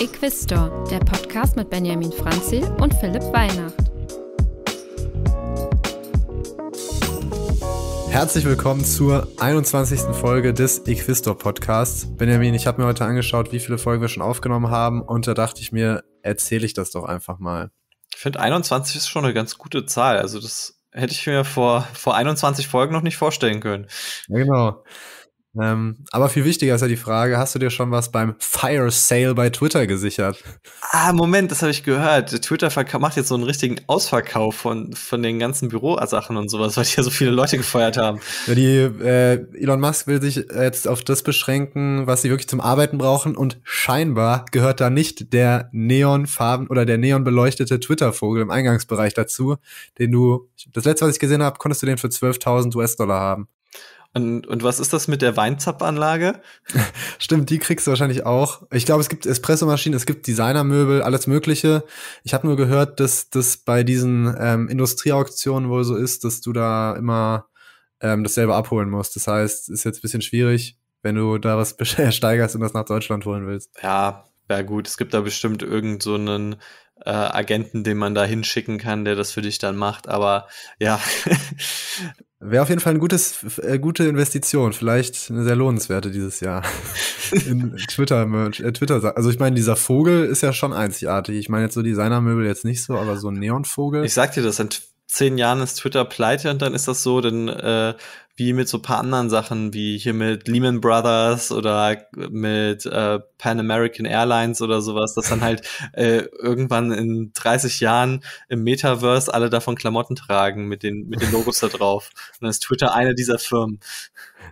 Equistor, der Podcast mit Benjamin Franzi und Philipp Weihnacht. Herzlich willkommen zur 21. Folge des Equistor Podcasts. Benjamin, ich habe mir heute angeschaut, wie viele Folgen wir schon aufgenommen haben und da dachte ich mir, erzähle ich das doch einfach mal. Ich finde 21 ist schon eine ganz gute Zahl. Also das hätte ich mir vor, vor 21 Folgen noch nicht vorstellen können. Ja, genau. Ähm, aber viel wichtiger ist ja die Frage, hast du dir schon was beim Fire Sale bei Twitter gesichert? Ah, Moment, das habe ich gehört. Twitter macht jetzt so einen richtigen Ausverkauf von, von den ganzen Bürosachen und sowas, weil die ja so viele Leute gefeuert haben. Ja, die, äh, Elon Musk will sich jetzt auf das beschränken, was sie wirklich zum Arbeiten brauchen und scheinbar gehört da nicht der neonfarben oder der neonbeleuchtete Twitter-Vogel im Eingangsbereich dazu, den du, das letzte, was ich gesehen habe, konntest du den für 12.000 US-Dollar haben. Und, und was ist das mit der Weinzapfanlage? Stimmt, die kriegst du wahrscheinlich auch. Ich glaube, es gibt Espressomaschinen, es gibt Designermöbel, alles Mögliche. Ich habe nur gehört, dass das bei diesen ähm, Industrieauktionen wohl so ist, dass du da immer ähm, das abholen musst. Das heißt, ist jetzt ein bisschen schwierig, wenn du da was steigerst und das nach Deutschland holen willst. Ja, ja gut, es gibt da bestimmt irgend so einen äh, Agenten, den man da hinschicken kann, der das für dich dann macht. Aber ja. Wäre auf jeden Fall eine gutes, äh, gute Investition, vielleicht eine sehr lohnenswerte dieses Jahr. In Twitter, äh, Twitter, also ich meine, dieser Vogel ist ja schon einzigartig. Ich meine jetzt so Designermöbel jetzt nicht so, aber so ein Neonvogel. Ich sag dir das, in zehn Jahren ist Twitter pleite und dann ist das so, dann äh, wie mit so ein paar anderen Sachen, wie hier mit Lehman Brothers oder mit äh, Pan American Airlines oder sowas, dass dann halt äh, irgendwann in 30 Jahren im Metaverse alle davon Klamotten tragen mit den, mit den Logos da drauf. Und dann ist Twitter eine dieser Firmen.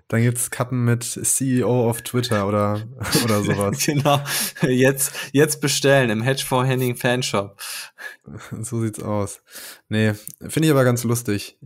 Dann gibt's Kappen mit CEO of Twitter oder, oder sowas. genau. Jetzt, jetzt bestellen im Hedgefonds for Henning Fanshop. So sieht's aus. Nee, finde ich aber ganz lustig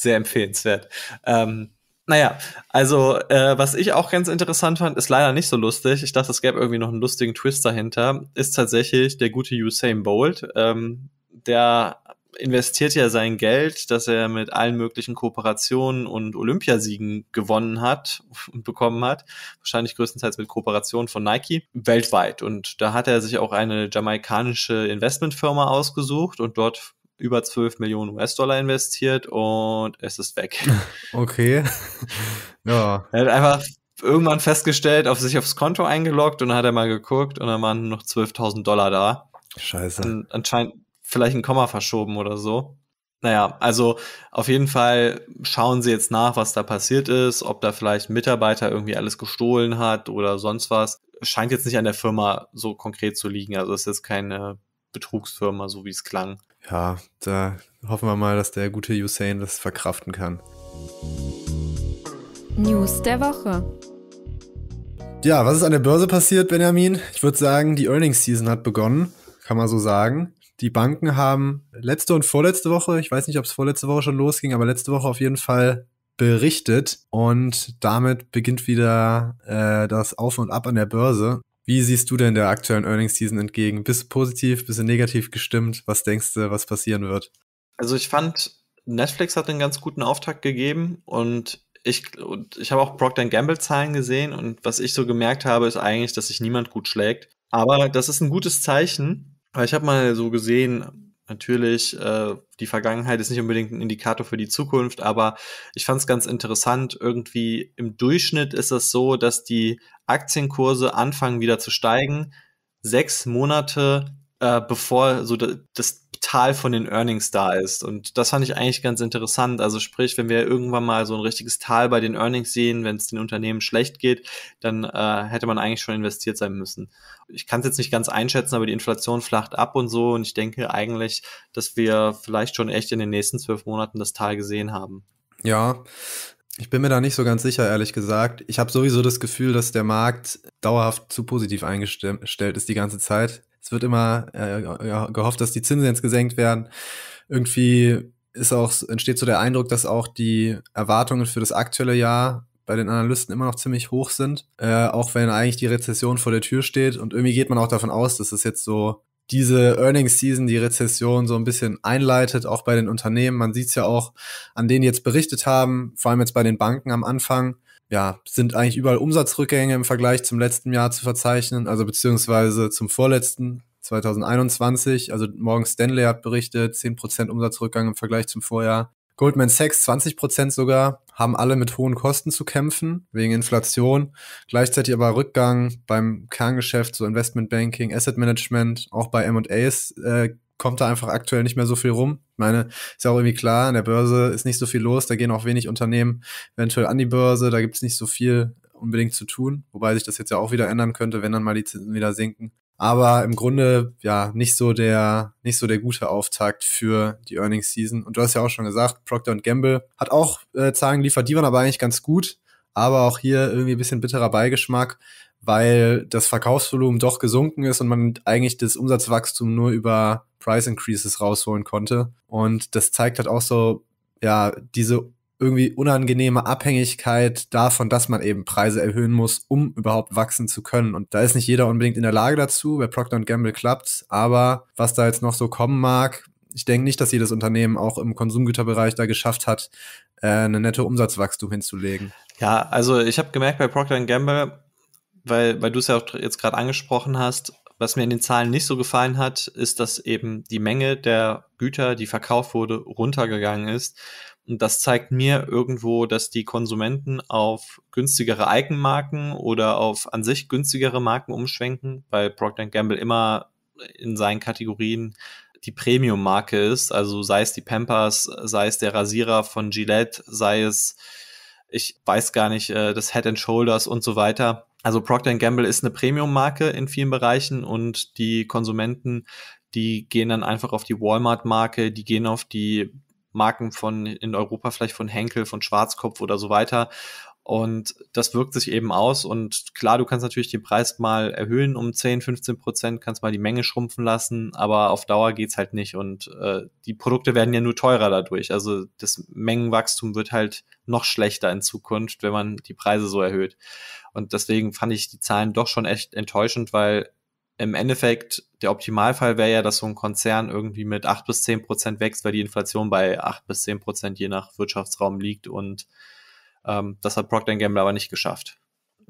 sehr empfehlenswert. Ähm, naja, also äh, was ich auch ganz interessant fand, ist leider nicht so lustig. Ich dachte, es gäbe irgendwie noch einen lustigen Twist dahinter. Ist tatsächlich der gute Usain Bolt. Ähm, der investiert ja sein Geld, das er mit allen möglichen Kooperationen und Olympiasiegen gewonnen hat und bekommen hat, wahrscheinlich größtenteils mit Kooperationen von Nike, weltweit. Und da hat er sich auch eine jamaikanische Investmentfirma ausgesucht und dort über 12 Millionen US-Dollar investiert und es ist weg. Okay. ja. Er hat einfach irgendwann festgestellt, auf sich aufs Konto eingeloggt und dann hat er mal geguckt und dann waren noch 12.000 Dollar da. Scheiße. An, anscheinend vielleicht ein Komma verschoben oder so. Naja, also auf jeden Fall schauen sie jetzt nach, was da passiert ist, ob da vielleicht ein Mitarbeiter irgendwie alles gestohlen hat oder sonst was. Scheint jetzt nicht an der Firma so konkret zu liegen. Also es ist jetzt keine Betrugsfirma, so wie es klang ja, da hoffen wir mal, dass der gute Usain das verkraften kann. News der Woche. Ja, was ist an der Börse passiert, Benjamin? Ich würde sagen, die Earnings Season hat begonnen, kann man so sagen. Die Banken haben letzte und vorletzte Woche, ich weiß nicht, ob es vorletzte Woche schon losging, aber letzte Woche auf jeden Fall berichtet und damit beginnt wieder äh, das Auf und Ab an der Börse. Wie siehst du denn der aktuellen Earnings Season entgegen? Bist du positiv, bist du negativ gestimmt? Was denkst du, was passieren wird? Also ich fand, Netflix hat einen ganz guten Auftakt gegeben und ich, und ich habe auch Procter Gamble Zahlen gesehen und was ich so gemerkt habe, ist eigentlich, dass sich niemand gut schlägt. Aber das ist ein gutes Zeichen. weil Ich habe mal so gesehen, Natürlich, äh, die Vergangenheit ist nicht unbedingt ein Indikator für die Zukunft, aber ich fand es ganz interessant. Irgendwie im Durchschnitt ist es so, dass die Aktienkurse anfangen wieder zu steigen, sechs Monate äh, bevor so das Tal von den Earnings da ist. Und das fand ich eigentlich ganz interessant. Also sprich, wenn wir irgendwann mal so ein richtiges Tal bei den Earnings sehen, wenn es den Unternehmen schlecht geht, dann äh, hätte man eigentlich schon investiert sein müssen. Ich kann es jetzt nicht ganz einschätzen, aber die Inflation flacht ab und so. Und ich denke eigentlich, dass wir vielleicht schon echt in den nächsten zwölf Monaten das Tal gesehen haben. Ja, ich bin mir da nicht so ganz sicher, ehrlich gesagt. Ich habe sowieso das Gefühl, dass der Markt dauerhaft zu positiv eingestellt ist die ganze Zeit. Es wird immer äh, gehofft, dass die Zinsen jetzt gesenkt werden. Irgendwie ist auch, entsteht so der Eindruck, dass auch die Erwartungen für das aktuelle Jahr bei den Analysten immer noch ziemlich hoch sind, äh, auch wenn eigentlich die Rezession vor der Tür steht. Und irgendwie geht man auch davon aus, dass es jetzt so diese Earnings Season, die Rezession so ein bisschen einleitet, auch bei den Unternehmen. Man sieht es ja auch an denen, die jetzt berichtet haben, vor allem jetzt bei den Banken am Anfang ja, sind eigentlich überall Umsatzrückgänge im Vergleich zum letzten Jahr zu verzeichnen, also beziehungsweise zum vorletzten 2021. Also Morgan Stanley hat berichtet, 10% Umsatzrückgang im Vergleich zum Vorjahr. Goldman Sachs 20% sogar, haben alle mit hohen Kosten zu kämpfen, wegen Inflation. Gleichzeitig aber Rückgang beim Kerngeschäft, so Investmentbanking, Asset Management, auch bei M&As äh, kommt da einfach aktuell nicht mehr so viel rum. Ich meine, ist ja auch irgendwie klar, an der Börse ist nicht so viel los, da gehen auch wenig Unternehmen eventuell an die Börse, da gibt es nicht so viel unbedingt zu tun, wobei sich das jetzt ja auch wieder ändern könnte, wenn dann mal die Zinsen wieder sinken. Aber im Grunde ja nicht so der nicht so der gute Auftakt für die Earnings Season. Und du hast ja auch schon gesagt, Procter Gamble hat auch äh, Zahlen geliefert, die waren aber eigentlich ganz gut. Aber auch hier irgendwie ein bisschen bitterer Beigeschmack, weil das Verkaufsvolumen doch gesunken ist und man eigentlich das Umsatzwachstum nur über Price Increases rausholen konnte. Und das zeigt halt auch so, ja, diese irgendwie unangenehme Abhängigkeit davon, dass man eben Preise erhöhen muss, um überhaupt wachsen zu können. Und da ist nicht jeder unbedingt in der Lage dazu. Bei Procter Gamble klappt's. Aber was da jetzt noch so kommen mag, ich denke nicht, dass jedes Unternehmen auch im Konsumgüterbereich da geschafft hat, äh, eine nette Umsatzwachstum hinzulegen. Ja, also ich habe gemerkt bei Procter Gamble, weil, weil du es ja auch jetzt gerade angesprochen hast, was mir in den Zahlen nicht so gefallen hat, ist, dass eben die Menge der Güter, die verkauft wurde, runtergegangen ist. Und das zeigt mir irgendwo, dass die Konsumenten auf günstigere Eigenmarken oder auf an sich günstigere Marken umschwenken, weil Procter Gamble immer in seinen Kategorien die Premium-Marke ist. Also sei es die Pampers, sei es der Rasierer von Gillette, sei es, ich weiß gar nicht, äh, das Head and Shoulders und so weiter also Procter Gamble ist eine Premium-Marke in vielen Bereichen und die Konsumenten, die gehen dann einfach auf die Walmart-Marke, die gehen auf die Marken von in Europa vielleicht von Henkel, von Schwarzkopf oder so weiter und das wirkt sich eben aus. Und klar, du kannst natürlich den Preis mal erhöhen um 10, 15 Prozent, kannst mal die Menge schrumpfen lassen, aber auf Dauer geht es halt nicht. Und äh, die Produkte werden ja nur teurer dadurch. Also das Mengenwachstum wird halt noch schlechter in Zukunft, wenn man die Preise so erhöht. Und deswegen fand ich die Zahlen doch schon echt enttäuschend, weil im Endeffekt der Optimalfall wäre ja, dass so ein Konzern irgendwie mit 8 bis 10 Prozent wächst, weil die Inflation bei 8 bis 10 Prozent je nach Wirtschaftsraum liegt und ähm, das hat Procter Gamble aber nicht geschafft.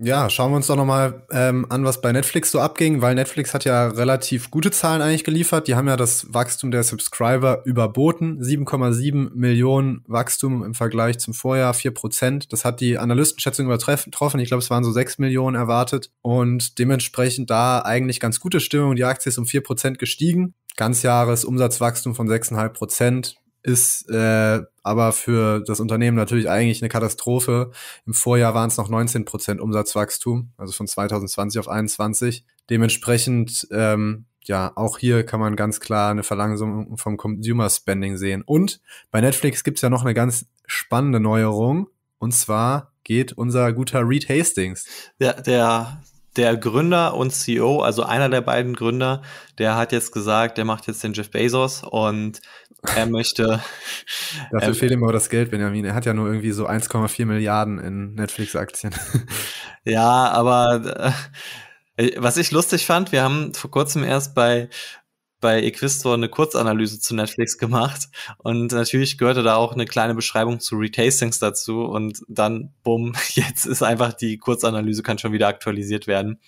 Ja, schauen wir uns doch nochmal ähm, an, was bei Netflix so abging, weil Netflix hat ja relativ gute Zahlen eigentlich geliefert. Die haben ja das Wachstum der Subscriber überboten. 7,7 Millionen Wachstum im Vergleich zum Vorjahr, 4 Prozent. Das hat die Analystenschätzung übertroffen. Ich glaube, es waren so 6 Millionen erwartet. Und dementsprechend da eigentlich ganz gute Stimmung. Die Aktie ist um 4 Prozent gestiegen. Ganzjahresumsatzwachstum von 6,5 Prozent ist äh, aber für das Unternehmen natürlich eigentlich eine Katastrophe. Im Vorjahr waren es noch 19 Prozent Umsatzwachstum, also von 2020 auf 21. Dementsprechend, ähm, ja, auch hier kann man ganz klar eine Verlangsamung vom Consumer Spending sehen. Und bei Netflix gibt es ja noch eine ganz spannende Neuerung. Und zwar geht unser guter Reed Hastings. Der, der, der Gründer und CEO, also einer der beiden Gründer, der hat jetzt gesagt, der macht jetzt den Jeff Bezos und er möchte. Dafür ähm, fehlt ihm aber das Geld, Benjamin. Er hat ja nur irgendwie so 1,4 Milliarden in Netflix-Aktien. ja, aber äh, äh, was ich lustig fand, wir haben vor kurzem erst bei bei Equistor eine Kurzanalyse zu Netflix gemacht und natürlich gehörte da auch eine kleine Beschreibung zu Retastings dazu und dann bumm, jetzt ist einfach die Kurzanalyse kann schon wieder aktualisiert werden.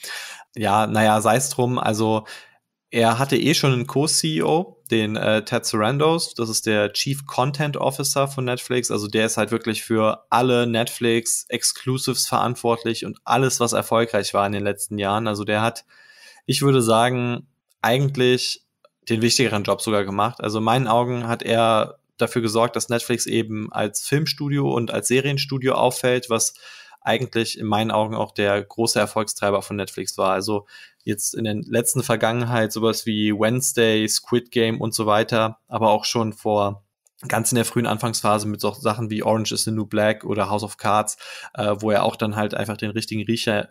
Ja, naja, sei es drum, also er hatte eh schon einen Co-CEO, den äh, Ted Sarandos, das ist der Chief Content Officer von Netflix. Also der ist halt wirklich für alle Netflix-Exclusives verantwortlich und alles, was erfolgreich war in den letzten Jahren. Also der hat, ich würde sagen, eigentlich den wichtigeren Job sogar gemacht. Also in meinen Augen hat er dafür gesorgt, dass Netflix eben als Filmstudio und als Serienstudio auffällt, was eigentlich in meinen Augen auch der große Erfolgstreiber von Netflix war. Also jetzt in den letzten Vergangenheit sowas wie Wednesday, Squid Game und so weiter, aber auch schon vor ganz in der frühen Anfangsphase mit so Sachen wie Orange is the New Black oder House of Cards, äh, wo er auch dann halt einfach den richtigen Riecher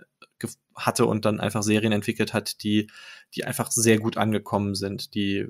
hatte und dann einfach Serien entwickelt hat, die, die einfach sehr gut angekommen sind, die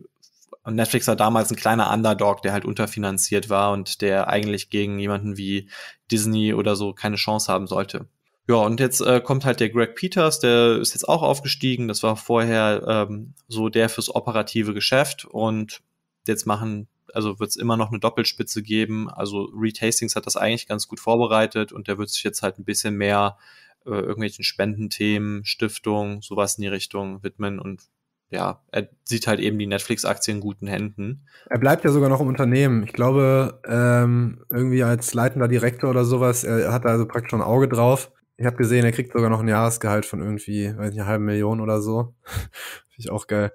Netflix war damals ein kleiner Underdog, der halt unterfinanziert war und der eigentlich gegen jemanden wie Disney oder so keine Chance haben sollte. Ja, und jetzt äh, kommt halt der Greg Peters, der ist jetzt auch aufgestiegen. Das war vorher ähm, so der fürs operative Geschäft und jetzt machen, also wird es immer noch eine Doppelspitze geben. Also Retastings hat das eigentlich ganz gut vorbereitet und der wird sich jetzt halt ein bisschen mehr äh, irgendwelchen Spendenthemen, Stiftungen, sowas in die Richtung widmen und ja, er sieht halt eben die netflix aktien in guten Händen. Er bleibt ja sogar noch im Unternehmen. Ich glaube, ähm, irgendwie als leitender Direktor oder sowas, er hat da also praktisch schon ein Auge drauf. Ich habe gesehen, er kriegt sogar noch ein Jahresgehalt von irgendwie, weiß nicht, einer halben Million oder so. Finde ich auch geil.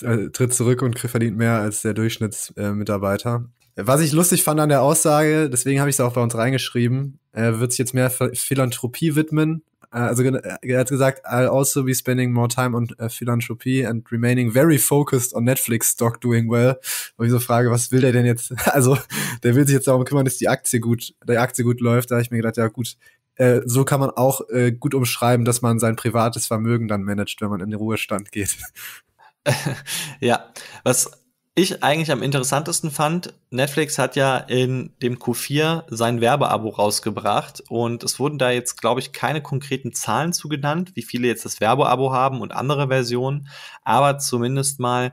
Äh, tritt zurück und verdient mehr als der Durchschnittsmitarbeiter. Äh, Was ich lustig fand an der Aussage, deswegen habe ich es auch bei uns reingeschrieben, er wird sich jetzt mehr Philanthropie widmen äh, also äh, er hat gesagt, I'll also be spending more time on uh, philanthropy and remaining very focused on Netflix stock doing well. Und ich so frage, was will der denn jetzt? Also, der will sich jetzt darum kümmern, dass die Aktie gut, die Aktie gut läuft. Da habe ich mir gedacht, ja gut, äh, so kann man auch äh, gut umschreiben, dass man sein privates Vermögen dann managt, wenn man in den Ruhestand geht. ja, was ich eigentlich am interessantesten fand, Netflix hat ja in dem Q4 sein Werbeabo rausgebracht und es wurden da jetzt, glaube ich, keine konkreten Zahlen zu genannt, wie viele jetzt das Werbeabo haben und andere Versionen, aber zumindest mal,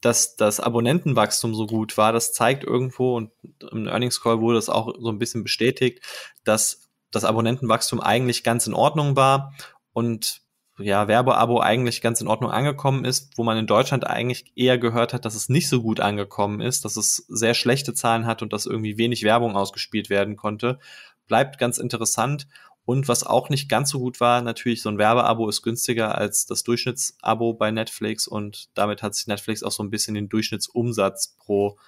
dass das Abonnentenwachstum so gut war, das zeigt irgendwo und im Earnings Call wurde es auch so ein bisschen bestätigt, dass das Abonnentenwachstum eigentlich ganz in Ordnung war und ja, Werbeabo eigentlich ganz in Ordnung angekommen ist, wo man in Deutschland eigentlich eher gehört hat, dass es nicht so gut angekommen ist, dass es sehr schlechte Zahlen hat und dass irgendwie wenig Werbung ausgespielt werden konnte, bleibt ganz interessant. Und was auch nicht ganz so gut war, natürlich so ein Werbeabo ist günstiger als das Durchschnittsabo bei Netflix und damit hat sich Netflix auch so ein bisschen den Durchschnittsumsatz pro,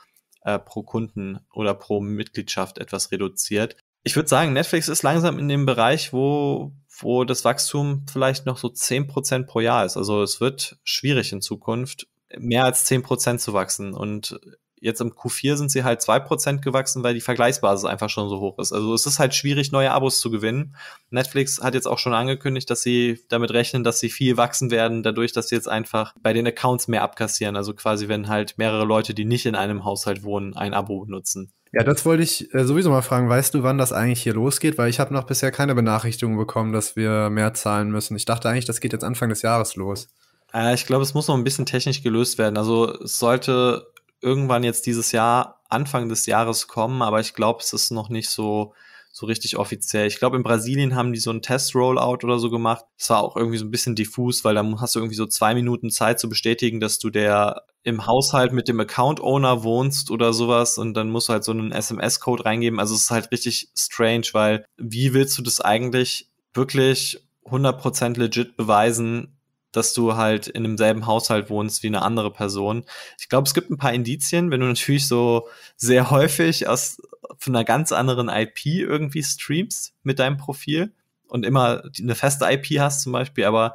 äh, pro Kunden oder pro Mitgliedschaft etwas reduziert. Ich würde sagen, Netflix ist langsam in dem Bereich, wo wo das Wachstum vielleicht noch so zehn Prozent pro Jahr ist. Also es wird schwierig in Zukunft, mehr als zehn Prozent zu wachsen. Und jetzt im Q4 sind sie halt zwei Prozent gewachsen, weil die Vergleichsbasis einfach schon so hoch ist. Also es ist halt schwierig, neue Abos zu gewinnen. Netflix hat jetzt auch schon angekündigt, dass sie damit rechnen, dass sie viel wachsen werden, dadurch, dass sie jetzt einfach bei den Accounts mehr abkassieren. Also quasi, wenn halt mehrere Leute, die nicht in einem Haushalt wohnen, ein Abo nutzen. Ja, das wollte ich äh, sowieso mal fragen. Weißt du, wann das eigentlich hier losgeht? Weil ich habe noch bisher keine Benachrichtigung bekommen, dass wir mehr zahlen müssen. Ich dachte eigentlich, das geht jetzt Anfang des Jahres los. Äh, ich glaube, es muss noch ein bisschen technisch gelöst werden. Also es sollte irgendwann jetzt dieses Jahr, Anfang des Jahres kommen, aber ich glaube, es ist noch nicht so so richtig offiziell. Ich glaube, in Brasilien haben die so einen Test-Rollout oder so gemacht. Es war auch irgendwie so ein bisschen diffus, weil dann hast du irgendwie so zwei Minuten Zeit zu bestätigen, dass du der im Haushalt mit dem Account-Owner wohnst oder sowas und dann musst du halt so einen SMS-Code reingeben. Also es ist halt richtig strange, weil wie willst du das eigentlich wirklich 100% legit beweisen, dass du halt in demselben Haushalt wohnst wie eine andere Person. Ich glaube, es gibt ein paar Indizien, wenn du natürlich so sehr häufig aus von einer ganz anderen IP irgendwie streamst mit deinem Profil und immer eine feste IP hast zum Beispiel, aber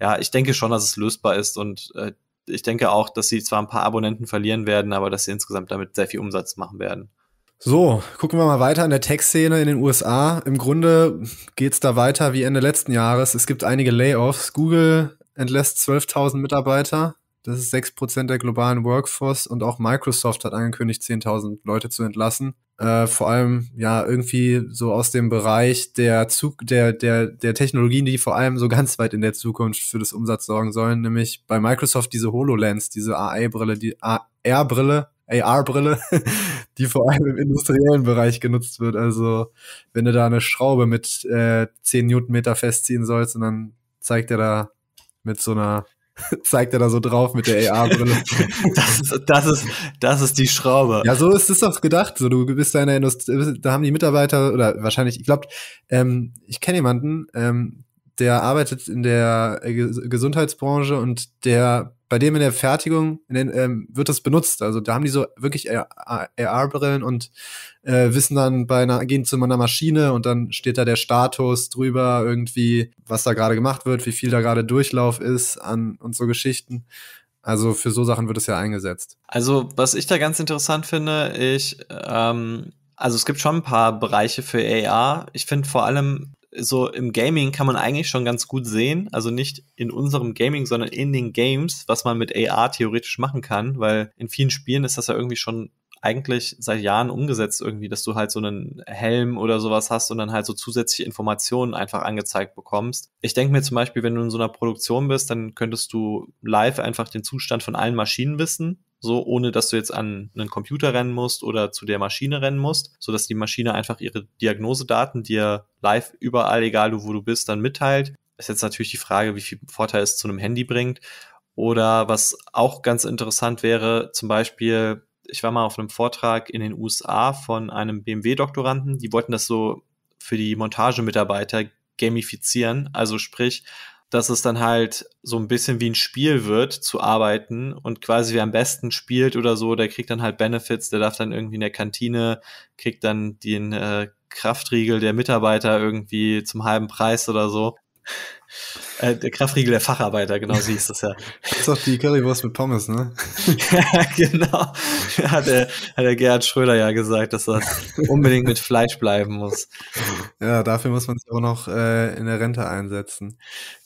ja, ich denke schon, dass es lösbar ist und äh, ich denke auch, dass sie zwar ein paar Abonnenten verlieren werden, aber dass sie insgesamt damit sehr viel Umsatz machen werden. So, gucken wir mal weiter in der Tech-Szene in den USA. Im Grunde geht's da weiter wie Ende letzten Jahres. Es gibt einige Layoffs. Google entlässt 12.000 Mitarbeiter. Das ist 6% der globalen Workforce und auch Microsoft hat angekündigt, 10.000 Leute zu entlassen. Äh, vor allem ja irgendwie so aus dem Bereich der, Zug der, der, der Technologien, die vor allem so ganz weit in der Zukunft für das Umsatz sorgen sollen, nämlich bei Microsoft diese HoloLens, diese AI-Brille, die AR-Brille, AR-Brille, die vor allem im industriellen Bereich genutzt wird. Also wenn du da eine Schraube mit äh, 10 Newtonmeter festziehen sollst und dann zeigt er da mit so einer zeigt er da so drauf mit der AR-Brille. das, ist, das, ist, das ist die Schraube. Ja, so ist es doch gedacht. So, du bist da in der Industrie, da haben die Mitarbeiter oder wahrscheinlich, ich glaube, ähm, ich kenne jemanden, ähm, der arbeitet in der Gesundheitsbranche und der bei dem in der Fertigung in den, ähm, wird das benutzt. Also da haben die so wirklich AR-Brillen und äh, wissen dann bei einer, gehen zu einer Maschine und dann steht da der Status drüber, irgendwie, was da gerade gemacht wird, wie viel da gerade Durchlauf ist an und so Geschichten. Also für so Sachen wird es ja eingesetzt. Also, was ich da ganz interessant finde, ich ähm also es gibt schon ein paar Bereiche für AR. Ich finde vor allem so im Gaming kann man eigentlich schon ganz gut sehen, also nicht in unserem Gaming, sondern in den Games, was man mit AR theoretisch machen kann, weil in vielen Spielen ist das ja irgendwie schon eigentlich seit Jahren umgesetzt irgendwie, dass du halt so einen Helm oder sowas hast und dann halt so zusätzliche Informationen einfach angezeigt bekommst. Ich denke mir zum Beispiel, wenn du in so einer Produktion bist, dann könntest du live einfach den Zustand von allen Maschinen wissen so ohne dass du jetzt an einen Computer rennen musst oder zu der Maschine rennen musst, so dass die Maschine einfach ihre Diagnosedaten dir live überall, egal wo du bist, dann mitteilt. Ist jetzt natürlich die Frage, wie viel Vorteil es zu einem Handy bringt. Oder was auch ganz interessant wäre, zum Beispiel, ich war mal auf einem Vortrag in den USA von einem BMW-Doktoranden, die wollten das so für die Montagemitarbeiter gamifizieren. Also sprich, dass es dann halt so ein bisschen wie ein Spiel wird zu arbeiten und quasi wer am besten spielt oder so, der kriegt dann halt Benefits, der darf dann irgendwie in der Kantine, kriegt dann den äh, Kraftriegel der Mitarbeiter irgendwie zum halben Preis oder so. Äh, der Kraftriegel der Facharbeiter, genau, sie ist das ja. Das ist doch die Currywurst mit Pommes, ne? ja, genau. Hat der, hat der Gerhard Schröder ja gesagt, dass das unbedingt mit Fleisch bleiben muss. Ja, dafür muss man sich auch noch äh, in der Rente einsetzen.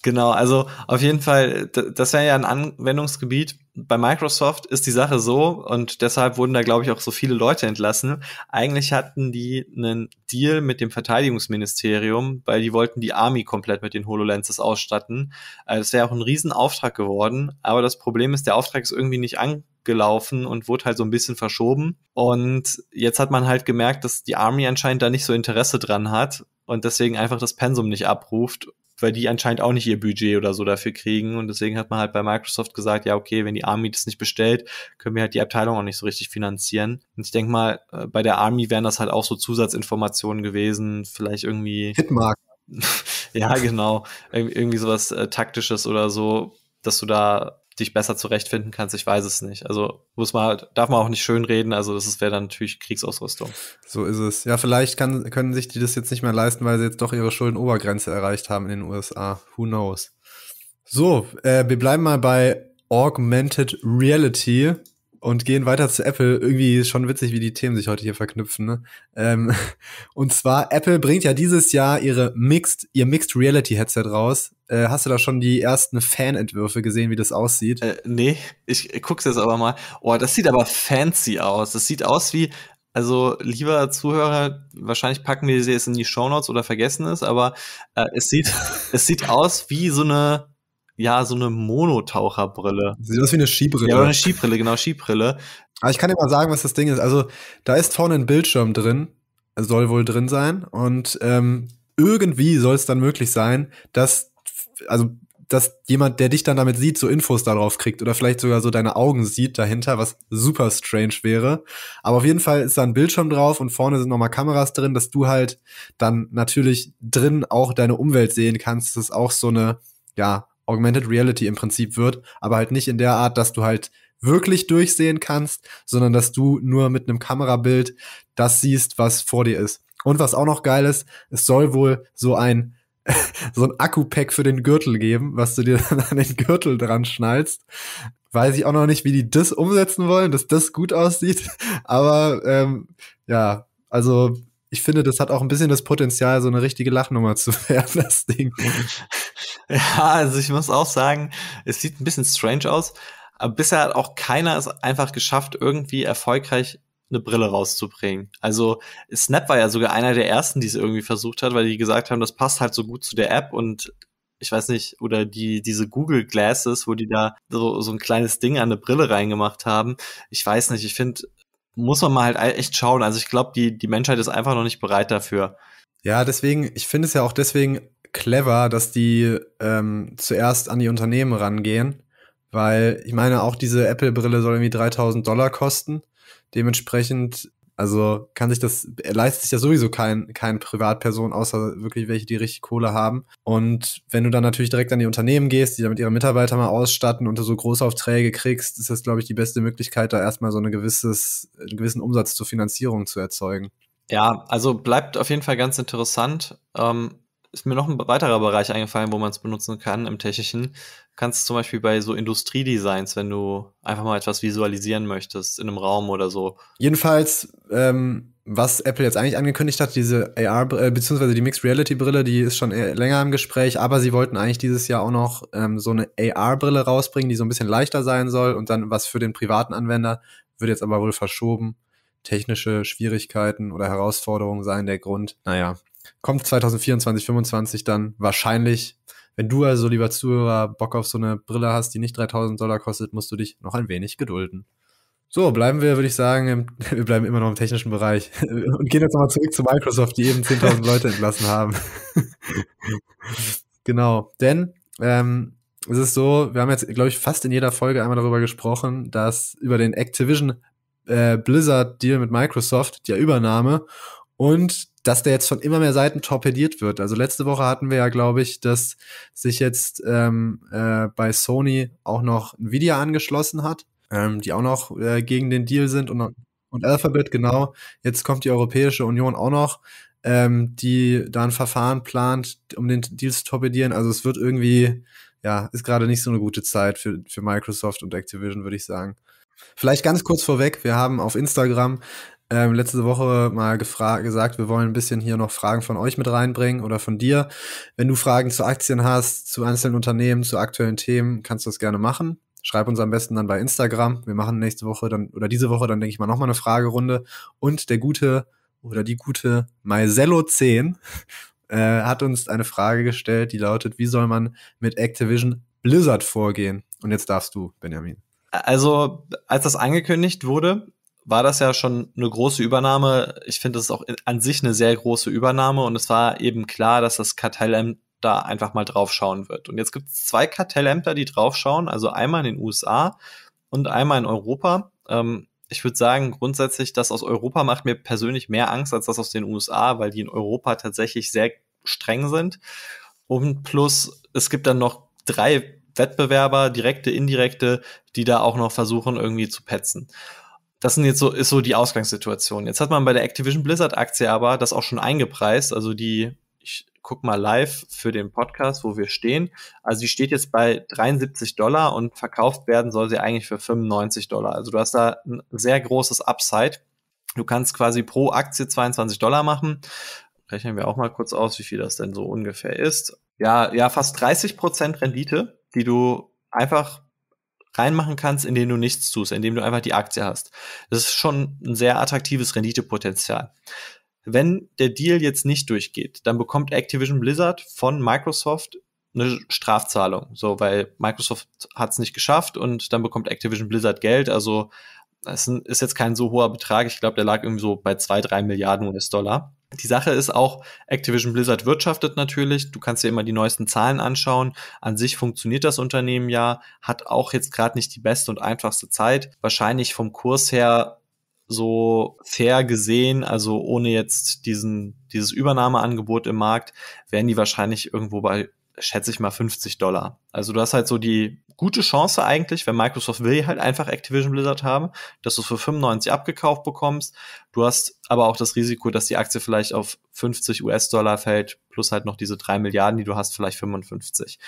Genau, also auf jeden Fall, das wäre ja ein Anwendungsgebiet. Bei Microsoft ist die Sache so und deshalb wurden da, glaube ich, auch so viele Leute entlassen. Eigentlich hatten die einen Deal mit dem Verteidigungsministerium, weil die wollten die Army komplett mit den HoloLens Arztes ausstatten. Äh, das wäre auch ein Riesenauftrag geworden. Aber das Problem ist, der Auftrag ist irgendwie nicht angelaufen und wurde halt so ein bisschen verschoben. Und jetzt hat man halt gemerkt, dass die Army anscheinend da nicht so Interesse dran hat und deswegen einfach das Pensum nicht abruft weil die anscheinend auch nicht ihr Budget oder so dafür kriegen. Und deswegen hat man halt bei Microsoft gesagt, ja, okay, wenn die Army das nicht bestellt, können wir halt die Abteilung auch nicht so richtig finanzieren. Und ich denke mal, äh, bei der Army wären das halt auch so Zusatzinformationen gewesen, vielleicht irgendwie. Hitmark. Ja, genau. Ir irgendwie sowas äh, Taktisches oder so, dass du da dich besser zurechtfinden kannst, ich weiß es nicht. Also muss man halt, darf man auch nicht schön reden, also das wäre dann natürlich Kriegsausrüstung. So ist es. Ja, vielleicht kann, können sich die das jetzt nicht mehr leisten, weil sie jetzt doch ihre Schuldenobergrenze erreicht haben in den USA. Who knows? So, äh, wir bleiben mal bei Augmented Reality und gehen weiter zu Apple. Irgendwie ist schon witzig, wie die Themen sich heute hier verknüpfen. Ne? Ähm, und zwar, Apple bringt ja dieses Jahr ihre Mixed, ihr Mixed Reality Headset raus. Äh, hast du da schon die ersten Fan-Entwürfe gesehen, wie das aussieht? Äh, nee, ich, guck's jetzt aber mal. Oh, das sieht aber fancy aus. Das sieht aus wie, also, lieber Zuhörer, wahrscheinlich packen wir sie jetzt in die Shownotes oder vergessen es, aber äh, es sieht, es sieht aus wie so eine ja, so eine Monotaucherbrille. Sieht aus wie eine Skibrille. Ja, oder eine Skibrille, genau, Skibrille. Aber ich kann dir mal sagen, was das Ding ist. Also, da ist vorne ein Bildschirm drin, soll wohl drin sein. Und ähm, irgendwie soll es dann möglich sein, dass, also, dass jemand, der dich dann damit sieht, so Infos darauf kriegt oder vielleicht sogar so deine Augen sieht dahinter, was super strange wäre. Aber auf jeden Fall ist da ein Bildschirm drauf und vorne sind nochmal Kameras drin, dass du halt dann natürlich drin auch deine Umwelt sehen kannst. Das ist auch so eine, ja, Augmented Reality im Prinzip wird, aber halt nicht in der Art, dass du halt wirklich durchsehen kannst, sondern dass du nur mit einem Kamerabild das siehst, was vor dir ist. Und was auch noch geil ist, es soll wohl so ein so ein Akku-Pack für den Gürtel geben, was du dir dann an den Gürtel dran schnallst. Weiß ich auch noch nicht, wie die das umsetzen wollen, dass das gut aussieht. Aber ähm, ja, also ich finde, das hat auch ein bisschen das Potenzial, so eine richtige Lachnummer zu werden, das Ding. Ja, also ich muss auch sagen, es sieht ein bisschen strange aus, aber bisher hat auch keiner es einfach geschafft, irgendwie erfolgreich eine Brille rauszubringen. Also Snap war ja sogar einer der ersten, die es irgendwie versucht hat, weil die gesagt haben, das passt halt so gut zu der App und ich weiß nicht, oder die, diese Google Glasses, wo die da so, so ein kleines Ding an eine Brille reingemacht haben. Ich weiß nicht, ich finde, muss man mal halt e- echt schauen. Also ich glaube, die, die Menschheit ist einfach noch nicht bereit dafür. Ja, deswegen, ich finde es ja auch deswegen clever, dass die ähm, zuerst an die Unternehmen rangehen, weil ich meine, auch diese Apple-Brille soll irgendwie 3000 Dollar kosten. Dementsprechend also kann sich das, leistet sich ja sowieso kein, kein Privatperson, außer wirklich welche, die richtig Kohle haben. Und wenn du dann natürlich direkt an die Unternehmen gehst, die damit ihre Mitarbeiter mal ausstatten und du so Großaufträge kriegst, ist das, glaube ich, die beste Möglichkeit, da erstmal so eine gewisses, einen gewissen Umsatz zur Finanzierung zu erzeugen. Ja, also bleibt auf jeden Fall ganz interessant. Ähm, ist mir noch ein weiterer Bereich eingefallen, wo man es benutzen kann im Technischen kannst zum Beispiel bei so Industriedesigns, wenn du einfach mal etwas visualisieren möchtest in einem Raum oder so. Jedenfalls, ähm, was Apple jetzt eigentlich angekündigt hat, diese AR äh, beziehungsweise die Mixed Reality Brille, die ist schon länger im Gespräch, aber sie wollten eigentlich dieses Jahr auch noch ähm, so eine AR Brille rausbringen, die so ein bisschen leichter sein soll und dann was für den privaten Anwender wird jetzt aber wohl verschoben. Technische Schwierigkeiten oder Herausforderungen seien der Grund. Naja, kommt 2024, 2025 dann wahrscheinlich wenn du also, lieber Zuhörer, Bock auf so eine Brille hast, die nicht 3000 Dollar kostet, musst du dich noch ein wenig gedulden. So, bleiben wir, würde ich sagen, wir bleiben immer noch im technischen Bereich und gehen jetzt nochmal zurück zu Microsoft, die eben 10.000 Leute entlassen haben. genau, denn ähm, es ist so, wir haben jetzt, glaube ich, fast in jeder Folge einmal darüber gesprochen, dass über den Activision äh, Blizzard Deal mit Microsoft, die Übernahme, und dass der jetzt von immer mehr Seiten torpediert wird. Also letzte Woche hatten wir ja, glaube ich, dass sich jetzt ähm, äh, bei Sony auch noch Nvidia angeschlossen hat, ähm, die auch noch äh, gegen den Deal sind und, und Alphabet, genau. Jetzt kommt die Europäische Union auch noch, ähm, die da ein Verfahren plant, um den Deal zu torpedieren. Also es wird irgendwie, ja, ist gerade nicht so eine gute Zeit für, für Microsoft und Activision, würde ich sagen. Vielleicht ganz kurz vorweg, wir haben auf Instagram ähm, letzte Woche mal gefragt, gesagt, wir wollen ein bisschen hier noch Fragen von euch mit reinbringen oder von dir. Wenn du Fragen zu Aktien hast, zu einzelnen Unternehmen, zu aktuellen Themen, kannst du das gerne machen. Schreib uns am besten dann bei Instagram. Wir machen nächste Woche dann oder diese Woche dann denke ich mal nochmal eine Fragerunde. Und der gute oder die gute Maisello 10 äh, hat uns eine Frage gestellt, die lautet, wie soll man mit Activision Blizzard vorgehen? Und jetzt darfst du, Benjamin. Also, als das angekündigt wurde, war das ja schon eine große Übernahme. Ich finde, das ist auch an sich eine sehr große Übernahme und es war eben klar, dass das Kartellamt da einfach mal draufschauen wird. Und jetzt gibt es zwei Kartellämter, die draufschauen, also einmal in den USA und einmal in Europa. Ähm, ich würde sagen, grundsätzlich, das aus Europa macht mir persönlich mehr Angst als das aus den USA, weil die in Europa tatsächlich sehr streng sind. Und plus, es gibt dann noch drei Wettbewerber, direkte, indirekte, die da auch noch versuchen, irgendwie zu petzen das sind jetzt so, ist so die Ausgangssituation. Jetzt hat man bei der Activision Blizzard Aktie aber das auch schon eingepreist. Also die, ich guck mal live für den Podcast, wo wir stehen. Also die steht jetzt bei 73 Dollar und verkauft werden soll sie eigentlich für 95 Dollar. Also du hast da ein sehr großes Upside. Du kannst quasi pro Aktie 22 Dollar machen. Rechnen wir auch mal kurz aus, wie viel das denn so ungefähr ist. Ja, ja, fast 30 Prozent Rendite, die du einfach reinmachen kannst, indem du nichts tust, indem du einfach die Aktie hast. Das ist schon ein sehr attraktives Renditepotenzial. Wenn der Deal jetzt nicht durchgeht, dann bekommt Activision Blizzard von Microsoft eine Strafzahlung. So, weil Microsoft hat es nicht geschafft und dann bekommt Activision Blizzard Geld. Also es ist jetzt kein so hoher Betrag. Ich glaube, der lag irgendwie so bei zwei, drei Milliarden US-Dollar. Die Sache ist auch, Activision Blizzard wirtschaftet natürlich. Du kannst dir immer die neuesten Zahlen anschauen. An sich funktioniert das Unternehmen ja, hat auch jetzt gerade nicht die beste und einfachste Zeit. Wahrscheinlich vom Kurs her so fair gesehen, also ohne jetzt diesen, dieses Übernahmeangebot im Markt, werden die wahrscheinlich irgendwo bei schätze ich mal 50 Dollar. Also du hast halt so die gute Chance eigentlich, wenn Microsoft will halt einfach Activision Blizzard haben, dass du es für 95 abgekauft bekommst. Du hast aber auch das Risiko, dass die Aktie vielleicht auf 50 US-Dollar fällt, plus halt noch diese drei Milliarden, die du hast, vielleicht 55.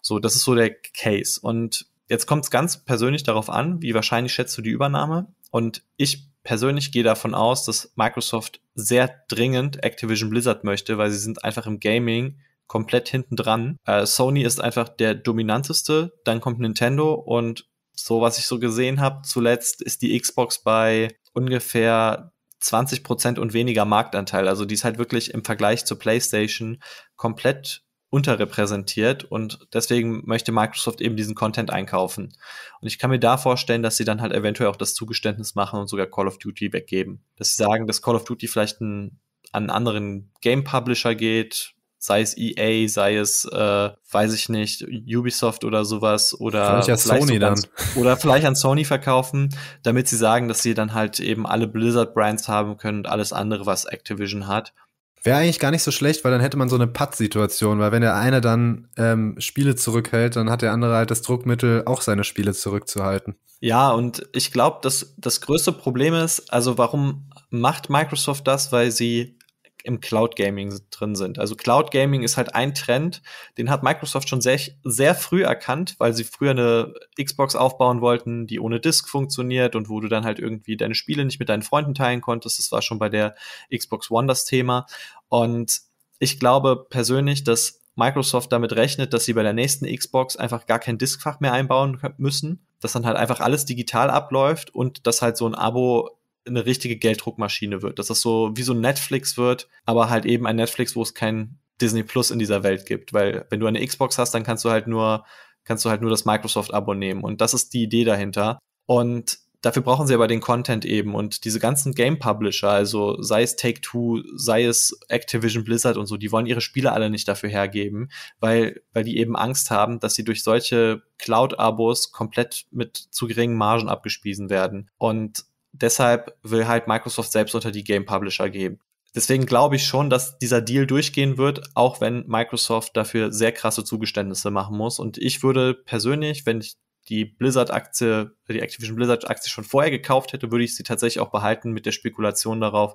So, das ist so der Case. Und jetzt kommt es ganz persönlich darauf an, wie wahrscheinlich schätzt du die Übernahme. Und ich persönlich gehe davon aus, dass Microsoft sehr dringend Activision Blizzard möchte, weil sie sind einfach im Gaming komplett hinten dran. Äh, Sony ist einfach der dominanteste, dann kommt Nintendo und so was ich so gesehen habe, zuletzt ist die Xbox bei ungefähr 20 und weniger Marktanteil. Also die ist halt wirklich im Vergleich zur PlayStation komplett unterrepräsentiert und deswegen möchte Microsoft eben diesen Content einkaufen. Und ich kann mir da vorstellen, dass sie dann halt eventuell auch das Zugeständnis machen und sogar Call of Duty weggeben. Dass sie sagen, dass Call of Duty vielleicht ein, an einen anderen Game Publisher geht, sei es EA, sei es, äh, weiß ich nicht, Ubisoft oder sowas oder vielleicht, ja vielleicht Sony dann. oder vielleicht an Sony verkaufen, damit sie sagen, dass sie dann halt eben alle Blizzard Brands haben können und alles andere, was Activision hat. Wäre eigentlich gar nicht so schlecht, weil dann hätte man so eine Patt-Situation, weil wenn der eine dann ähm, Spiele zurückhält, dann hat der andere halt das Druckmittel, auch seine Spiele zurückzuhalten. Ja, und ich glaube, dass das größte Problem ist, also warum macht Microsoft das? Weil sie im Cloud Gaming drin sind. Also Cloud Gaming ist halt ein Trend, den hat Microsoft schon sehr, sehr früh erkannt, weil sie früher eine Xbox aufbauen wollten, die ohne Disk funktioniert und wo du dann halt irgendwie deine Spiele nicht mit deinen Freunden teilen konntest. Das war schon bei der Xbox One das Thema. Und ich glaube persönlich, dass Microsoft damit rechnet, dass sie bei der nächsten Xbox einfach gar kein Diskfach mehr einbauen müssen, dass dann halt einfach alles digital abläuft und dass halt so ein Abo eine richtige Gelddruckmaschine wird, dass das so wie so Netflix wird, aber halt eben ein Netflix, wo es kein Disney Plus in dieser Welt gibt, weil wenn du eine Xbox hast, dann kannst du halt nur kannst du halt nur das Microsoft Abo nehmen und das ist die Idee dahinter und dafür brauchen sie aber den Content eben und diese ganzen Game Publisher, also sei es Take Two, sei es Activision Blizzard und so, die wollen ihre Spiele alle nicht dafür hergeben, weil, weil die eben Angst haben, dass sie durch solche Cloud-Abos komplett mit zu geringen Margen abgespiesen werden. Und deshalb will halt Microsoft selbst unter die Game Publisher gehen. Deswegen glaube ich schon, dass dieser Deal durchgehen wird, auch wenn Microsoft dafür sehr krasse Zugeständnisse machen muss. Und ich würde persönlich, wenn ich die Blizzard-Aktie, die Activision Blizzard-Aktie schon vorher gekauft hätte, würde ich sie tatsächlich auch behalten mit der Spekulation darauf,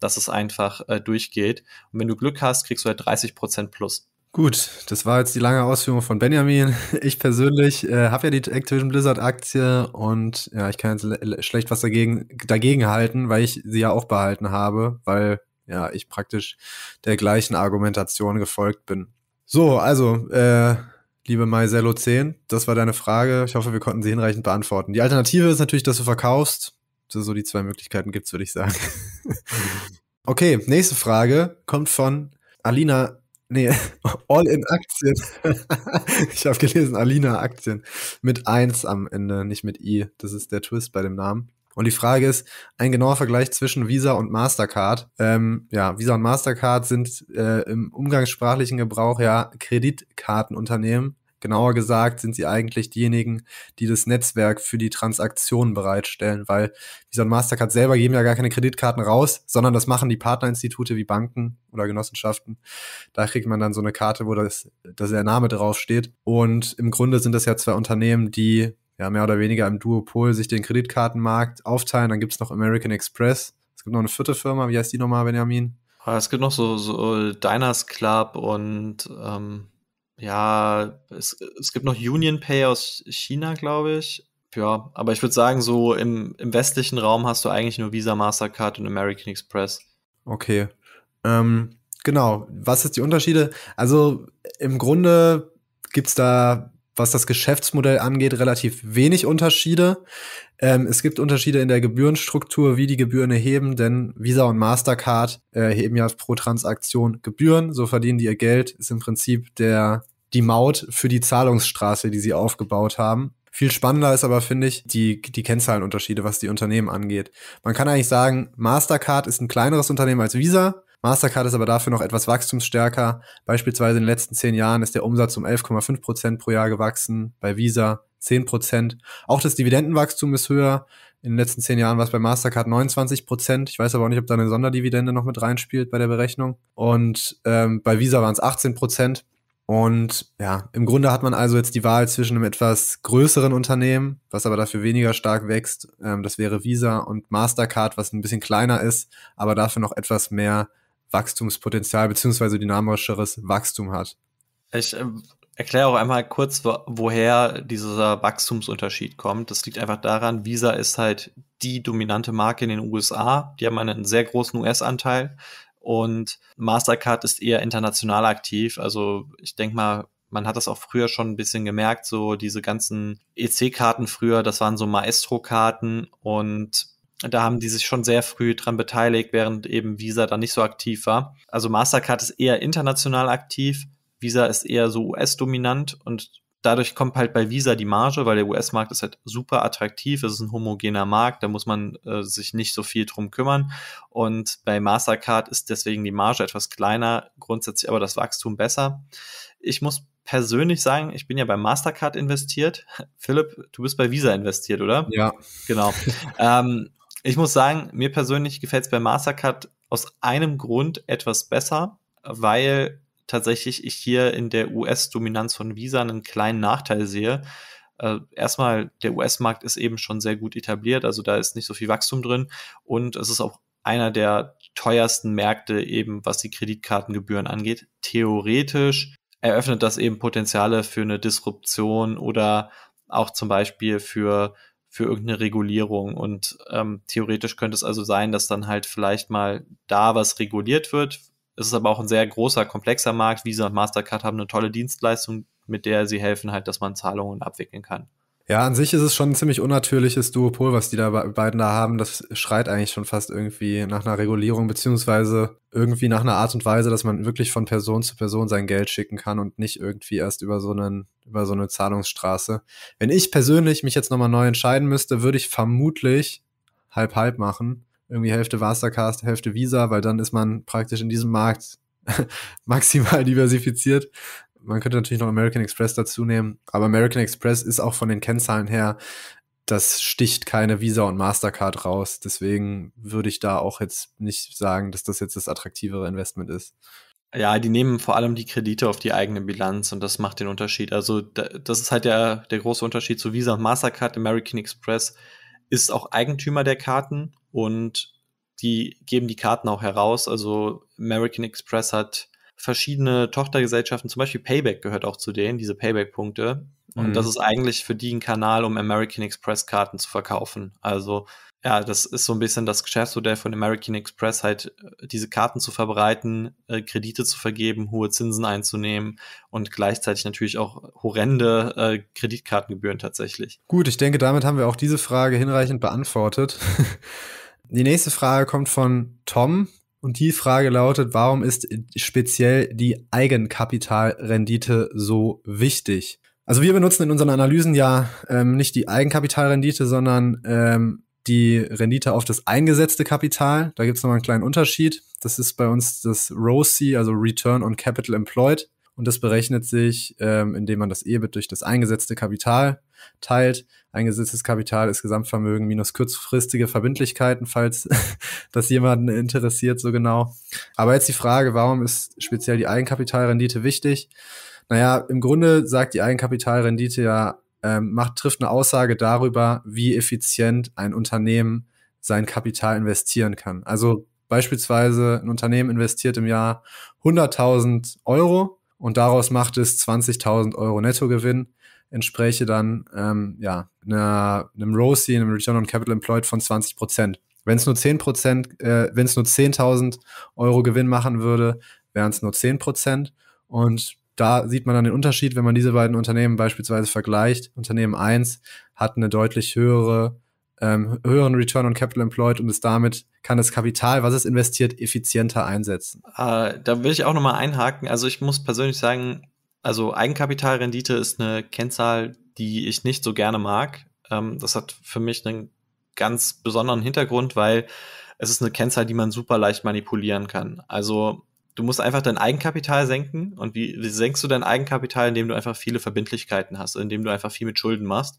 dass es einfach äh, durchgeht. Und wenn du Glück hast, kriegst du halt 30% plus. Gut, das war jetzt die lange Ausführung von Benjamin. Ich persönlich äh, habe ja die Activision Blizzard Aktie und ja, ich kann jetzt schlecht was dagegen, dagegen halten, weil ich sie ja auch behalten habe, weil ja, ich praktisch der gleichen Argumentation gefolgt bin. So, also, äh, liebe Maisello 10, das war deine Frage. Ich hoffe, wir konnten sie hinreichend beantworten. Die Alternative ist natürlich, dass du verkaufst. Dass so die zwei Möglichkeiten gibt, würde ich sagen. okay, nächste Frage kommt von Alina Nee, all in Aktien. ich habe gelesen, Alina Aktien. Mit 1 am Ende, nicht mit I. Das ist der Twist bei dem Namen. Und die Frage ist, ein genauer Vergleich zwischen Visa und Mastercard. Ähm, ja, Visa und Mastercard sind äh, im umgangssprachlichen Gebrauch ja Kreditkartenunternehmen. Genauer gesagt sind sie eigentlich diejenigen, die das Netzwerk für die Transaktionen bereitstellen, weil Visa und Mastercard selber geben ja gar keine Kreditkarten raus, sondern das machen die Partnerinstitute wie Banken oder Genossenschaften. Da kriegt man dann so eine Karte, wo das, dass der Name draufsteht. Und im Grunde sind das ja zwei Unternehmen, die ja mehr oder weniger im Duopol sich den Kreditkartenmarkt aufteilen. Dann gibt es noch American Express. Es gibt noch eine vierte Firma, wie heißt die nochmal, Benjamin? Ah, es gibt noch so, so äh, Diners Club und ähm ja, es, es gibt noch Union Pay aus China, glaube ich. Ja, aber ich würde sagen, so im, im westlichen Raum hast du eigentlich nur Visa, Mastercard und American Express. Okay. Ähm, genau. Was ist die Unterschiede? Also im Grunde gibt es da was das Geschäftsmodell angeht, relativ wenig Unterschiede. Ähm, es gibt Unterschiede in der Gebührenstruktur, wie die Gebühren erheben, denn Visa und Mastercard äh, erheben ja pro Transaktion Gebühren, so verdienen die ihr Geld, ist im Prinzip der, die Maut für die Zahlungsstraße, die sie aufgebaut haben. Viel spannender ist aber, finde ich, die, die Kennzahlenunterschiede, was die Unternehmen angeht. Man kann eigentlich sagen, Mastercard ist ein kleineres Unternehmen als Visa. Mastercard ist aber dafür noch etwas wachstumsstärker. Beispielsweise in den letzten zehn Jahren ist der Umsatz um 11,5 Prozent pro Jahr gewachsen, bei Visa 10 Prozent. Auch das Dividendenwachstum ist höher. In den letzten zehn Jahren war es bei Mastercard 29 Prozent. Ich weiß aber auch nicht, ob da eine Sonderdividende noch mit reinspielt bei der Berechnung. Und ähm, bei Visa waren es 18 Prozent. Und ja, im Grunde hat man also jetzt die Wahl zwischen einem etwas größeren Unternehmen, was aber dafür weniger stark wächst, ähm, das wäre Visa und Mastercard, was ein bisschen kleiner ist, aber dafür noch etwas mehr Wachstumspotenzial beziehungsweise dynamischeres Wachstum hat. Ich äh, erkläre auch einmal kurz, wo, woher dieser Wachstumsunterschied kommt. Das liegt einfach daran, Visa ist halt die dominante Marke in den USA. Die haben einen sehr großen US-Anteil und Mastercard ist eher international aktiv. Also ich denke mal, man hat das auch früher schon ein bisschen gemerkt, so diese ganzen EC-Karten früher, das waren so Maestro-Karten und da haben die sich schon sehr früh dran beteiligt, während eben Visa da nicht so aktiv war. Also Mastercard ist eher international aktiv, Visa ist eher so US-dominant und dadurch kommt halt bei Visa die Marge, weil der US-Markt ist halt super attraktiv, es ist ein homogener Markt, da muss man äh, sich nicht so viel drum kümmern. Und bei Mastercard ist deswegen die Marge etwas kleiner, grundsätzlich aber das Wachstum besser. Ich muss persönlich sagen, ich bin ja bei Mastercard investiert. Philipp, du bist bei Visa investiert, oder? Ja. Genau. ähm, ich muss sagen, mir persönlich gefällt es bei Mastercard aus einem Grund etwas besser, weil tatsächlich ich hier in der US-Dominanz von Visa einen kleinen Nachteil sehe. Äh, erstmal, der US-Markt ist eben schon sehr gut etabliert, also da ist nicht so viel Wachstum drin und es ist auch einer der teuersten Märkte eben, was die Kreditkartengebühren angeht. Theoretisch eröffnet das eben Potenziale für eine Disruption oder auch zum Beispiel für für irgendeine Regulierung. Und ähm, theoretisch könnte es also sein, dass dann halt vielleicht mal da was reguliert wird. Es ist aber auch ein sehr großer, komplexer Markt. Visa und Mastercard haben eine tolle Dienstleistung, mit der sie helfen halt, dass man Zahlungen abwickeln kann. Ja, an sich ist es schon ein ziemlich unnatürliches Duopol, was die da beiden da haben. Das schreit eigentlich schon fast irgendwie nach einer Regulierung, beziehungsweise irgendwie nach einer Art und Weise, dass man wirklich von Person zu Person sein Geld schicken kann und nicht irgendwie erst über so, einen, über so eine Zahlungsstraße. Wenn ich persönlich mich jetzt nochmal neu entscheiden müsste, würde ich vermutlich halb-halb machen. Irgendwie Hälfte Mastercard, Hälfte Visa, weil dann ist man praktisch in diesem Markt maximal diversifiziert man könnte natürlich noch American Express dazu nehmen, aber American Express ist auch von den Kennzahlen her, das sticht keine Visa und Mastercard raus. Deswegen würde ich da auch jetzt nicht sagen, dass das jetzt das attraktivere Investment ist. Ja, die nehmen vor allem die Kredite auf die eigene Bilanz und das macht den Unterschied. Also das ist halt der, der große Unterschied zu Visa und Mastercard. American Express ist auch Eigentümer der Karten und die geben die Karten auch heraus. Also American Express hat verschiedene Tochtergesellschaften, zum Beispiel Payback gehört auch zu denen, diese Payback-Punkte. Und mhm. das ist eigentlich für die ein Kanal, um American Express-Karten zu verkaufen. Also ja, das ist so ein bisschen das Geschäftsmodell von American Express, halt äh, diese Karten zu verbreiten, äh, Kredite zu vergeben, hohe Zinsen einzunehmen und gleichzeitig natürlich auch horrende äh, Kreditkartengebühren tatsächlich. Gut, ich denke, damit haben wir auch diese Frage hinreichend beantwortet. Die nächste Frage kommt von Tom. Und die Frage lautet, warum ist speziell die Eigenkapitalrendite so wichtig? Also wir benutzen in unseren Analysen ja ähm, nicht die Eigenkapitalrendite, sondern ähm, die Rendite auf das eingesetzte Kapital. Da gibt es nochmal einen kleinen Unterschied. Das ist bei uns das ROCE, also Return on Capital Employed. Und das berechnet sich, ähm, indem man das EBIT durch das eingesetzte Kapital teilt. Eingesetztes Kapital ist Gesamtvermögen minus kurzfristige Verbindlichkeiten, falls das jemanden interessiert, so genau. Aber jetzt die Frage, warum ist speziell die Eigenkapitalrendite wichtig? Naja, im Grunde sagt die Eigenkapitalrendite ja, ähm, macht, trifft eine Aussage darüber, wie effizient ein Unternehmen sein Kapital investieren kann. Also beispielsweise ein Unternehmen investiert im Jahr 100.000 Euro und daraus macht es 20.000 Euro Nettogewinn, entspräche dann ähm, ja, einer, einem ROSI, einem Return on Capital Employed von 20 Prozent. Wenn es nur 10 Prozent, äh, wenn es nur 10.000 Euro Gewinn machen würde, wären es nur 10 Prozent. Und da sieht man dann den Unterschied, wenn man diese beiden Unternehmen beispielsweise vergleicht. Unternehmen 1 hat eine deutlich höhere, ähm, höheren Return on Capital Employed und ist damit, kann das Kapital, was es investiert, effizienter einsetzen. Äh, da will ich auch nochmal einhaken. Also ich muss persönlich sagen, also Eigenkapitalrendite ist eine Kennzahl, die ich nicht so gerne mag. Ähm, das hat für mich einen ganz besonderen Hintergrund, weil es ist eine Kennzahl, die man super leicht manipulieren kann. Also du musst einfach dein Eigenkapital senken. Und wie, wie senkst du dein Eigenkapital, indem du einfach viele Verbindlichkeiten hast, indem du einfach viel mit Schulden machst?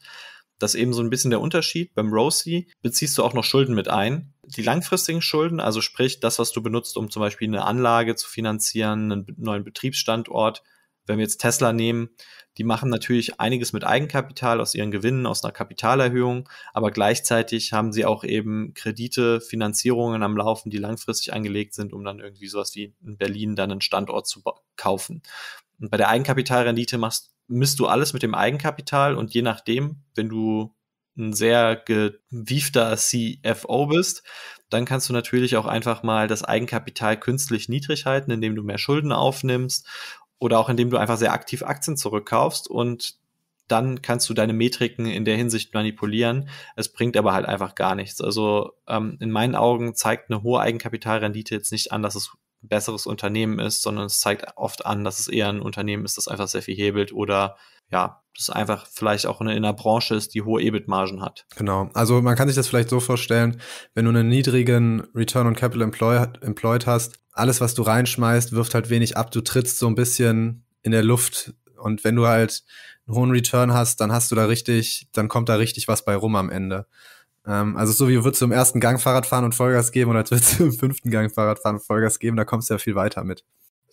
Das ist eben so ein bisschen der Unterschied. Beim ROSI beziehst du auch noch Schulden mit ein. Die langfristigen Schulden, also sprich das, was du benutzt, um zum Beispiel eine Anlage zu finanzieren, einen neuen Betriebsstandort, wenn wir jetzt Tesla nehmen, die machen natürlich einiges mit Eigenkapital aus ihren Gewinnen, aus einer Kapitalerhöhung, aber gleichzeitig haben sie auch eben Kredite, Finanzierungen am Laufen, die langfristig angelegt sind, um dann irgendwie sowas wie in Berlin dann einen Standort zu kaufen. Und bei der Eigenkapitalrendite machst, misst du alles mit dem Eigenkapital und je nachdem, wenn du ein sehr gewiefter CFO bist, dann kannst du natürlich auch einfach mal das Eigenkapital künstlich niedrig halten, indem du mehr Schulden aufnimmst oder auch indem du einfach sehr aktiv Aktien zurückkaufst und dann kannst du deine Metriken in der Hinsicht manipulieren. Es bringt aber halt einfach gar nichts. Also ähm, in meinen Augen zeigt eine hohe Eigenkapitalrendite jetzt nicht an, dass es ein besseres Unternehmen ist, sondern es zeigt oft an, dass es eher ein Unternehmen ist, das einfach sehr viel hebelt oder ja, das einfach vielleicht auch in einer Branche ist, die hohe EBIT-Margen hat. Genau. Also man kann sich das vielleicht so vorstellen, wenn du einen niedrigen Return on Capital Employed hast, alles, was du reinschmeißt, wirft halt wenig ab. Du trittst so ein bisschen in der Luft. Und wenn du halt einen hohen Return hast, dann hast du da richtig, dann kommt da richtig was bei rum am Ende. Ähm, also so wie würdest du im ersten Gang Fahrrad fahren und Vollgas geben oder als würdest du im fünften Gang Fahrrad fahren und Vollgas geben, da kommst du ja viel weiter mit.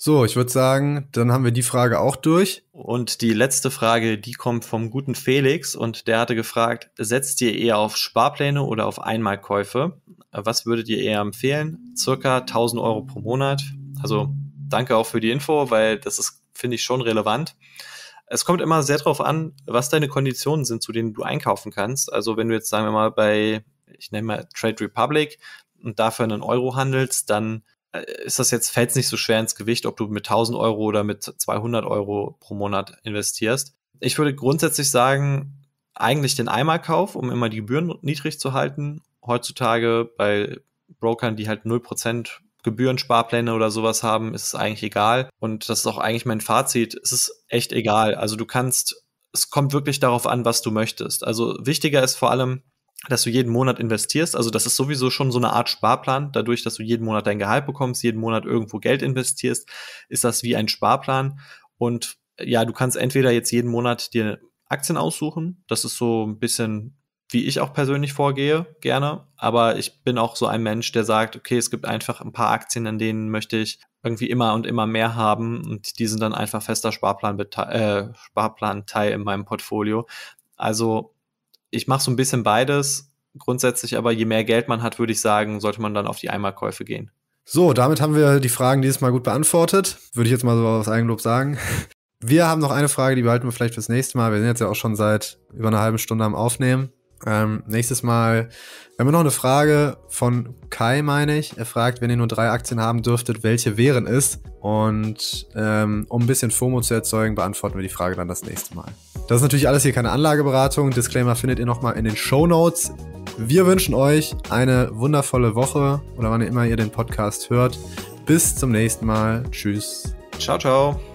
So, ich würde sagen, dann haben wir die Frage auch durch. Und die letzte Frage, die kommt vom guten Felix und der hatte gefragt, setzt ihr eher auf Sparpläne oder auf Einmalkäufe? Was würdet ihr eher empfehlen? Circa 1000 Euro pro Monat. Also danke auch für die Info, weil das ist, finde ich, schon relevant. Es kommt immer sehr darauf an, was deine Konditionen sind, zu denen du einkaufen kannst. Also wenn du jetzt, sagen wir mal, bei, ich nenne mal Trade Republic und dafür einen Euro handelst, dann äh, ist das jetzt, fällt es nicht so schwer ins Gewicht, ob du mit 1000 Euro oder mit 200 Euro pro Monat investierst. Ich würde grundsätzlich sagen, eigentlich den Einmalkauf, um immer die Gebühren niedrig zu halten. Heutzutage bei Brokern, die halt 0% Gebührensparpläne oder sowas haben, ist es eigentlich egal. Und das ist auch eigentlich mein Fazit. Es ist echt egal. Also du kannst, es kommt wirklich darauf an, was du möchtest. Also wichtiger ist vor allem, dass du jeden Monat investierst. Also das ist sowieso schon so eine Art Sparplan. Dadurch, dass du jeden Monat dein Gehalt bekommst, jeden Monat irgendwo Geld investierst, ist das wie ein Sparplan. Und äh, ja, du kannst entweder jetzt jeden Monat dir Aktien aussuchen. Das ist so ein bisschen, wie ich auch persönlich vorgehe, gerne. Aber ich bin auch so ein Mensch, der sagt, okay, es gibt einfach ein paar Aktien, an denen möchte ich irgendwie immer und immer mehr haben. Und die sind dann einfach fester Sparplan, äh, Sparplan Teil in meinem Portfolio. Also ich mache so ein bisschen beides. Grundsätzlich aber, je mehr Geld man hat, würde ich sagen, sollte man dann auf die Einmalkäufe gehen. So, damit haben wir die Fragen dieses Mal gut beantwortet. Würde ich jetzt mal so aus Eigenlob sagen. Wir haben noch eine Frage, die behalten wir vielleicht fürs nächste Mal. Wir sind jetzt ja auch schon seit über einer halben Stunde am Aufnehmen. Ähm, nächstes Mal haben wir noch eine Frage von Kai, meine ich. Er fragt, wenn ihr nur drei Aktien haben dürftet, welche wären es? Und ähm, um ein bisschen FOMO zu erzeugen, beantworten wir die Frage dann das nächste Mal. Das ist natürlich alles hier keine Anlageberatung. Disclaimer findet ihr nochmal in den Show Notes. Wir wünschen euch eine wundervolle Woche oder wann immer ihr den Podcast hört. Bis zum nächsten Mal. Tschüss. Ciao, ciao.